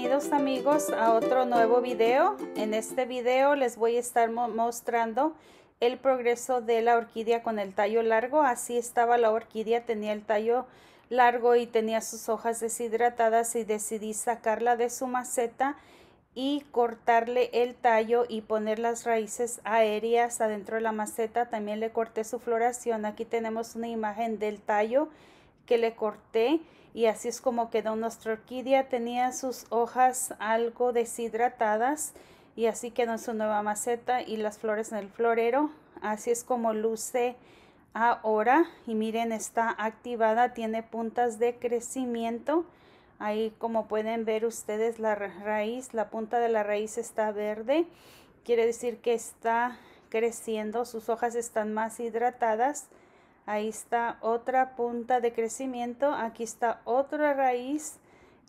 bienvenidos amigos a otro nuevo video. En este video les voy a estar mostrando el progreso de la orquídea con el tallo largo. Así estaba la orquídea, tenía el tallo largo y tenía sus hojas deshidratadas y decidí sacarla de su maceta y cortarle el tallo y poner las raíces aéreas adentro de la maceta. También le corté su floración. Aquí tenemos una imagen del tallo que le corté y así es como quedó nuestra orquídea. Tenía sus hojas algo deshidratadas y así quedó en su nueva maceta y las flores en el florero. Así es como luce ahora y miren está activada, tiene puntas de crecimiento. Ahí como pueden ver ustedes la raíz, la punta de la raíz está verde, quiere decir que está creciendo, sus hojas están más hidratadas Ahí está otra punta de crecimiento. Aquí está otra raíz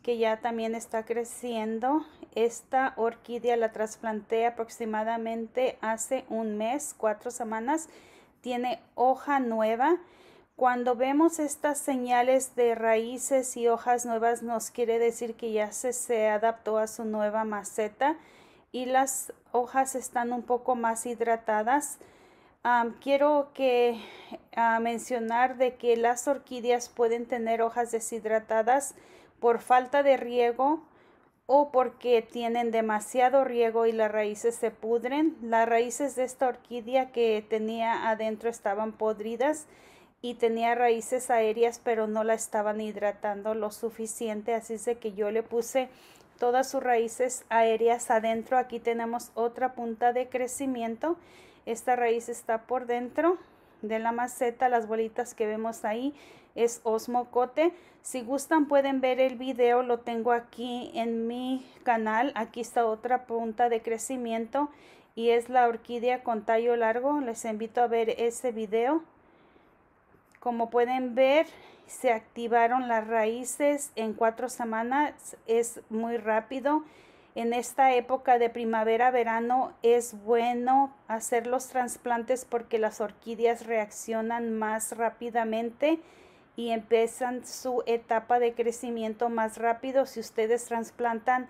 que ya también está creciendo. Esta orquídea la trasplanté aproximadamente hace un mes, cuatro semanas. Tiene hoja nueva. Cuando vemos estas señales de raíces y hojas nuevas nos quiere decir que ya se, se adaptó a su nueva maceta y las hojas están un poco más hidratadas. quiero que a mencionar de que las orquídeas pueden tener hojas deshidratadas por falta de riego o porque tienen demasiado riego y las raíces se pudren. Las raíces de esta orquídea que tenía adentro estaban podridas y tenía raíces aéreas pero no la estaban hidratando lo suficiente así es que yo le puse todas sus raíces aéreas adentro aquí tenemos otra punta de crecimiento esta raíz está por dentro de la maceta, las bolitas que vemos ahí es osmocote. Si gustan pueden ver el video, lo tengo aquí en mi canal. Aquí está otra punta de crecimiento y es la orquídea con tallo largo. Les invito a ver ese video. Como pueden ver, se activaron las raíces en cuatro semanas. Es muy rápido. En esta época de primavera-verano es bueno hacer los trasplantes porque las orquídeas reaccionan más rápidamente y empiezan su etapa de crecimiento más rápido. Si ustedes trasplantan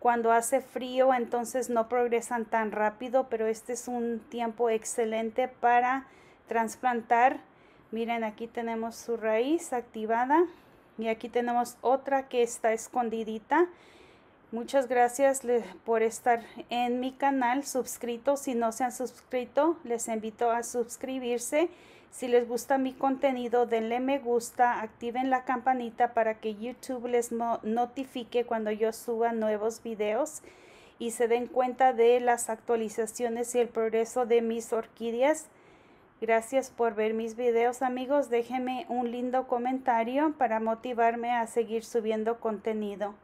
cuando hace frío, entonces no progresan tan rápido, pero este es un tiempo excelente para trasplantar. Miren, aquí tenemos su raíz activada y aquí tenemos otra que está escondidita Muchas gracias por estar en mi canal suscrito. Si no se han suscrito, les invito a suscribirse. Si les gusta mi contenido, denle me gusta, activen la campanita para que YouTube les notifique cuando yo suba nuevos videos y se den cuenta de las actualizaciones y el progreso de mis orquídeas. Gracias por ver mis videos amigos. Déjenme un lindo comentario para motivarme a seguir subiendo contenido.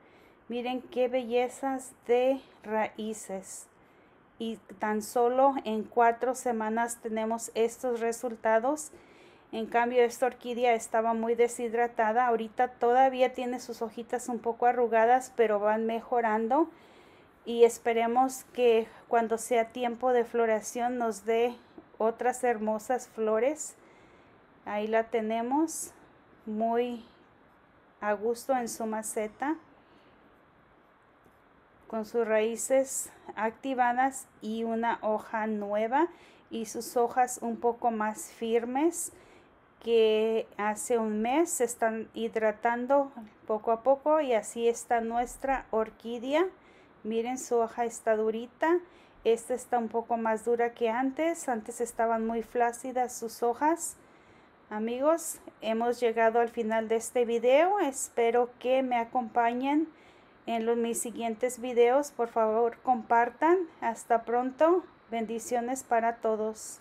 Miren qué bellezas de raíces. Y tan solo en cuatro semanas tenemos estos resultados. En cambio, esta orquídea estaba muy deshidratada. Ahorita todavía tiene sus hojitas un poco arrugadas, pero van mejorando. Y esperemos que cuando sea tiempo de floración nos dé otras hermosas flores. Ahí la tenemos muy a gusto en su maceta con sus raíces activadas y una hoja nueva y sus hojas un poco más firmes que hace un mes se están hidratando poco a poco y así está nuestra orquídea. Miren su hoja está durita, esta está un poco más dura que antes, antes estaban muy flácidas sus hojas. Amigos, hemos llegado al final de este video, espero que me acompañen en los, mis siguientes videos. Por favor, compartan. Hasta pronto. Bendiciones para todos.